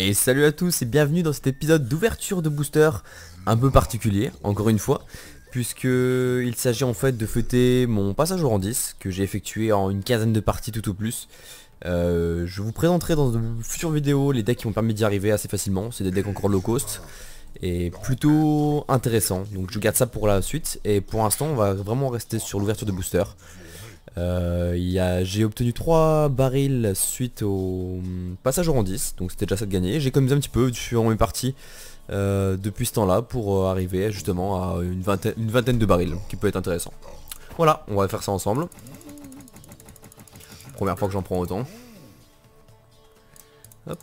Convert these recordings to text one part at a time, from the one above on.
Et salut à tous et bienvenue dans cet épisode d'ouverture de booster un peu particulier, encore une fois, puisque il s'agit en fait de fêter mon passage au rang 10 que j'ai effectué en une quinzaine de parties tout au plus. Euh, je vous présenterai dans de futures vidéos les decks qui m'ont permis d'y arriver assez facilement, c'est des decks encore low cost et plutôt intéressant. Donc je garde ça pour la suite et pour l'instant on va vraiment rester sur l'ouverture de booster. Euh, j'ai obtenu 3 barils suite au hum, passage au rang 10, donc c'était déjà ça de gagner. J'ai commis un petit peu durant mes parties euh, depuis ce temps-là pour euh, arriver justement à une vingtaine, une vingtaine de barils, qui peut être intéressant. Voilà, on va faire ça ensemble. Première fois que j'en prends autant. Hop.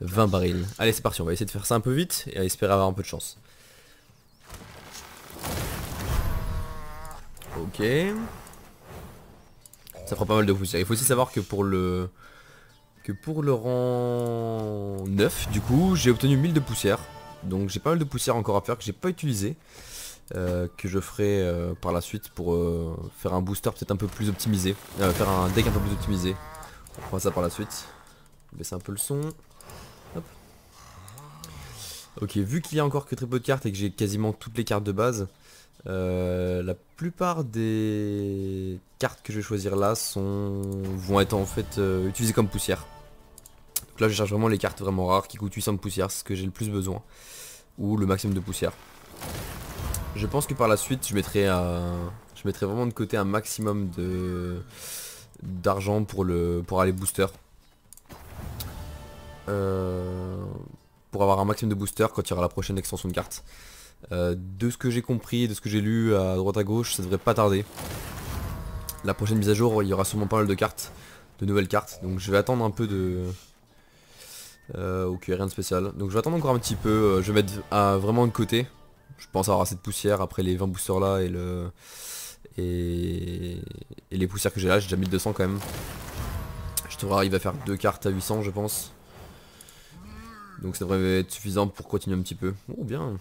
« 20 barils. Allez c'est parti, on va essayer de faire ça un peu vite et espérer avoir un peu de chance. Ok. Ça fera pas mal de poussière. Il faut aussi savoir que pour le... Que pour le rang 9, du coup, j'ai obtenu 1000 de poussière. Donc j'ai pas mal de poussière encore à faire que j'ai pas utilisé. Euh, que je ferai euh, par la suite pour euh, faire un booster peut-être un peu plus optimisé. faire un deck un peu plus optimisé. On fera ça par la suite. Baisser un peu le son. Ok, vu qu'il y a encore que très peu de cartes et que j'ai quasiment toutes les cartes de base, euh, la plupart des cartes que je vais choisir là sont... vont être en fait euh, utilisées comme poussière. Donc là je cherche vraiment les cartes vraiment rares qui coûtent 800 de poussière, c'est ce que j'ai le plus besoin. Ou le maximum de poussière. Je pense que par la suite je mettrai, je mettrai vraiment de côté un maximum de d'argent pour, le... pour aller booster. Euh pour avoir un maximum de boosters quand il y aura la prochaine extension de carte. Euh, de ce que j'ai compris, de ce que j'ai lu à droite à gauche, ça devrait pas tarder. La prochaine mise à jour, il y aura sûrement pas mal de cartes, de nouvelles cartes. Donc je vais attendre un peu de... Euh, ok, rien de spécial. Donc je vais attendre encore un petit peu, euh, je vais mettre à, vraiment de côté. Je pense avoir assez de poussière après les 20 boosters là et le... Et, les poussières que j'ai là, j'ai déjà 200 quand même. Je devrais arriver à faire deux cartes à 800 je pense. Donc ça devrait être suffisant pour continuer un petit peu. Oh bien.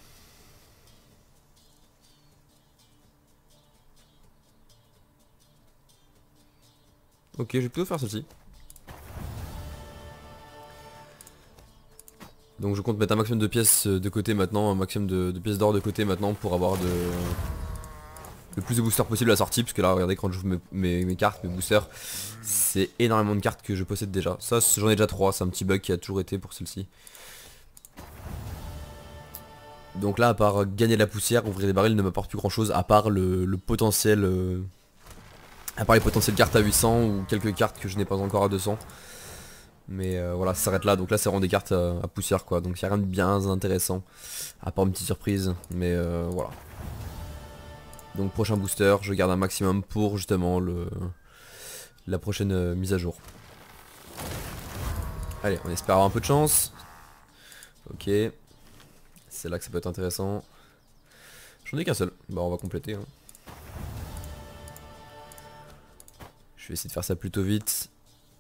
Ok, je vais plutôt faire celle-ci. Donc je compte mettre un maximum de pièces de côté maintenant, un maximum de, pièces d'or de côté maintenant pour avoir de, le plus de boosters possible à la sortie. Parce que là, regardez, quand je mes, mes, cartes, mes boosters, c'est énormément de cartes que je possède déjà. Ça, j'en ai déjà 3, c'est un petit bug qui a toujours été pour celle-ci. Donc là, à part gagner de la poussière, ouvrir des barils ne m'apporte plus grand chose à part le, potentiel... Euh, à part les potentielles cartes à 800 ou quelques cartes que je n'ai pas encore à 200. Mais euh, voilà, ça s'arrête là. Donc là, c'est rend des cartes à, poussière, quoi. Donc il n'y a rien de bien intéressant. À part une petite surprise. Mais euh, voilà. Donc prochain booster, je garde un maximum pour justement le la prochaine mise à jour. Allez, on espère avoir un peu de chance. Ok. C'est là que ça peut être intéressant. J'en ai qu'un seul. Bah on va compléter. Hein. Je vais essayer de faire ça plutôt vite.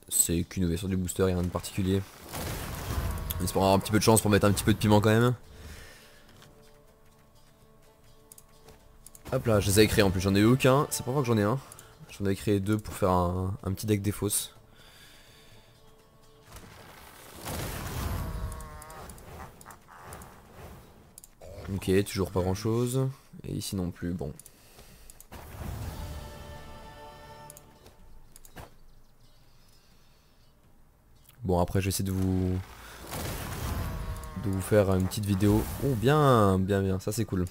C'est qu'une version du booster et rien de particulier. On espère avoir un petit peu de chance pour mettre un petit peu de piment quand même. Hop là, je les avais créés en plus, j'en ai eu aucun, c'est pas vrai que j'en ai un. J'en avais créé deux pour faire un, petit deck des toujours pas grand chose. Et ici non plus, bon. Bon, après, je vais essayer de vous... De vous faire une petite vidéo. Oh, bien, bien, bien, ça c'est cool.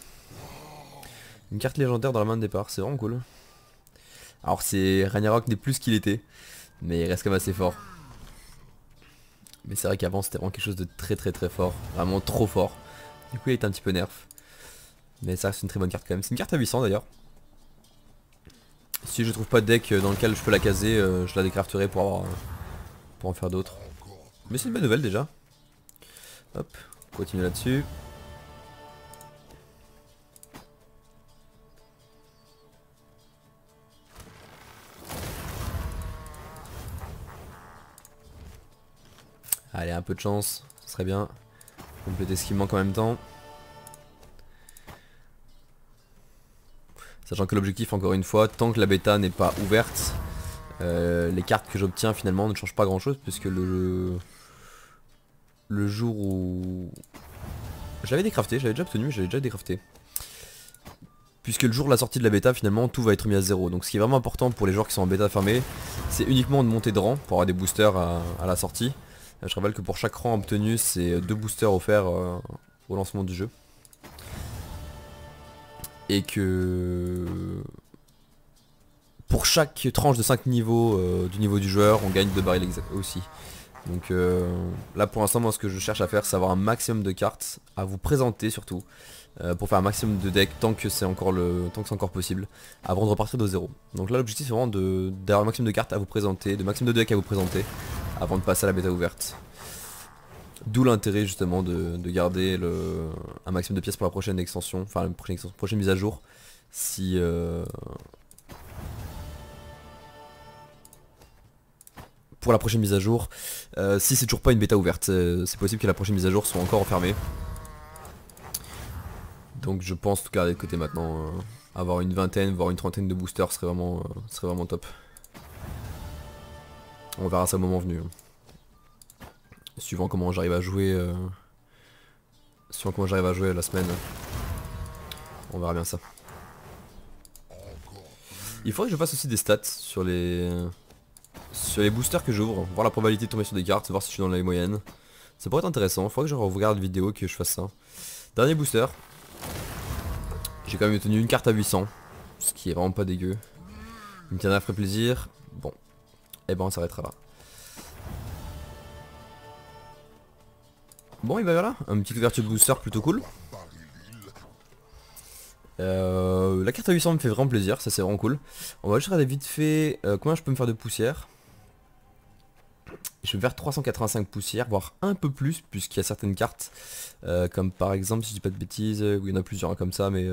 Une carte légendaire dans la main de départ, c'est vraiment cool. Alors c'est Ragnarok n'est plus ce qu'il était, mais il reste quand même assez fort. Mais c'est vrai qu'avant c'était vraiment quelque chose de très très très fort, vraiment trop fort. Du coup il est un petit peu nerf. Mais ça c'est une très bonne carte quand même. C'est une carte à 800 d'ailleurs. Si je trouve pas de deck euh, dans lequel je peux la caser, euh, je la décrafterai pour, euh, pour en faire d'autres. Mais c'est une bonne nouvelle déjà. Hop, continue là-dessus. Allez, un peu de chance, ce serait bien. Compléter ce qui me manque en même temps. Sachant que l'objectif, encore une fois, tant que la bêta n'est pas ouverte, euh, les cartes que j'obtiens finalement ne changent pas grand chose puisque le le jour où j'avais décrafté, j'avais déjà obtenu, j'avais déjà décrafté. Puisque le jour de la sortie de la bêta finalement tout va être mis à zéro. Donc ce qui est vraiment important pour les joueurs qui sont en bêta fermée, c'est uniquement de monter de rang pour avoir des boosters à, la sortie. Euh, je rappelle que pour chaque rang obtenu c'est deux boosters offerts euh, au lancement du jeu et que pour chaque tranche de 5 niveaux euh, du niveau du joueur, on gagne 2 barils aussi. Donc euh, là pour l'instant moi ce que je cherche à faire c'est avoir un maximum de cartes, à vous présenter surtout, euh, pour faire un maximum de decks tant que c'est encore le tant que c'est encore possible, avant de repartir de zéro. Donc là l'objectif c'est vraiment d'avoir un maximum de cartes à vous présenter, de maximum de decks à vous présenter, avant de passer à la bêta ouverte. D'où l'intérêt justement de, garder le, un maximum de pièces pour la prochaine extension, enfin la prochaine, mise à jour, si... Euh, pour la prochaine mise à jour, euh, si c'est toujours pas une bêta ouverte, c'est possible que la prochaine mise à jour soit encore enfermée. Donc je pense tout garder de côté maintenant, euh, avoir une vingtaine, voire une trentaine de boosters vraiment, serait vraiment top. On verra ça au moment venu. Hein. Suivant comment j'arrive à jouer. Euh, suivant comment j'arrive à jouer la semaine. On verra bien ça. Il faudrait que je fasse aussi des stats sur les. Sur les boosters que j'ouvre, voir la probabilité de tomber sur des cartes, voir si je suis dans la moyenne. Ça pourrait être intéressant, il faudrait que je regarde la vidéo que je fasse ça. Dernier booster. J'ai quand même obtenu une carte à 800. Ce qui est vraiment pas dégueu. Une à ferait plaisir. Bon. Et eh ben on s'arrêtera là. Bon, il va ben voilà, un petit couverture booster plutôt cool. Euh, la carte à 800 me fait vraiment plaisir, ça c'est vraiment cool. On va juste regarder vite fait euh, combien je peux me faire de poussière. Je vais me faire 385 poussière, voire un peu plus, puisqu'il y a certaines cartes, euh, comme par exemple, si je dis pas de bêtises, il y en a plusieurs hein, comme ça, mais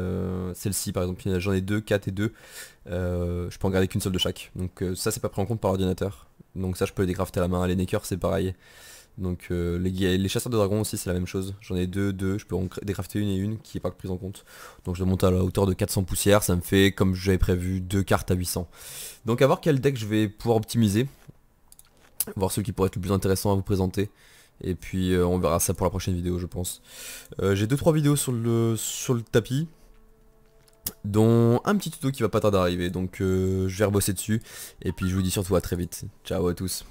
celle-ci par exemple, j'en ai 2, 4 et 2, je peux en garder qu'une seule de chaque. Donc ça c'est pas pris en compte par ordinateur. Donc ça je peux les décrafter à la main, les neckers c'est pareil. Donc euh, les, chasseurs de dragons aussi c'est la même chose. J'en ai deux, deux, je peux en décrafter une et une qui n'est pas prise en compte. Donc je monte à la hauteur de 400 poussières, ça me fait comme j'avais prévu deux cartes à 800. Donc à voir quel deck je vais pouvoir optimiser. Voir celui qui pourrait être le plus intéressant à vous présenter. Et puis euh, on verra ça pour la prochaine vidéo je pense. Euh, j'ai 2-3 vidéos sur le, sur le tapis dont un petit tuto qui va pas tarder à arriver donc je vais rebosser dessus et puis je vous dis surtout à très vite ciao à tous